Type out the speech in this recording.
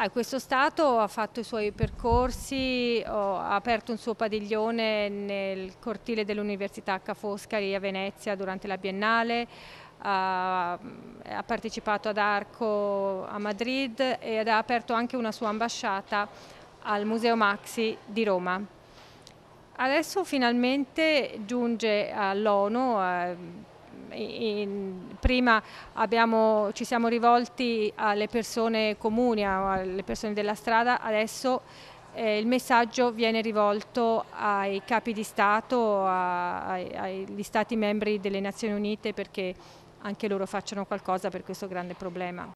a ah, questo stato ha fatto i suoi percorsi, ha aperto un suo padiglione nel cortile dell'Università Ca' Foscari a Venezia durante la Biennale, ha, ha partecipato ad Arco a Madrid ed ha aperto anche una sua ambasciata al Museo Maxi di Roma. Adesso finalmente giunge all'ONU, ehm, in, prima abbiamo, ci siamo rivolti alle persone comuni, alle persone della strada, adesso eh, il messaggio viene rivolto ai capi di Stato, a, ai, agli Stati membri delle Nazioni Unite perché anche loro facciano qualcosa per questo grande problema.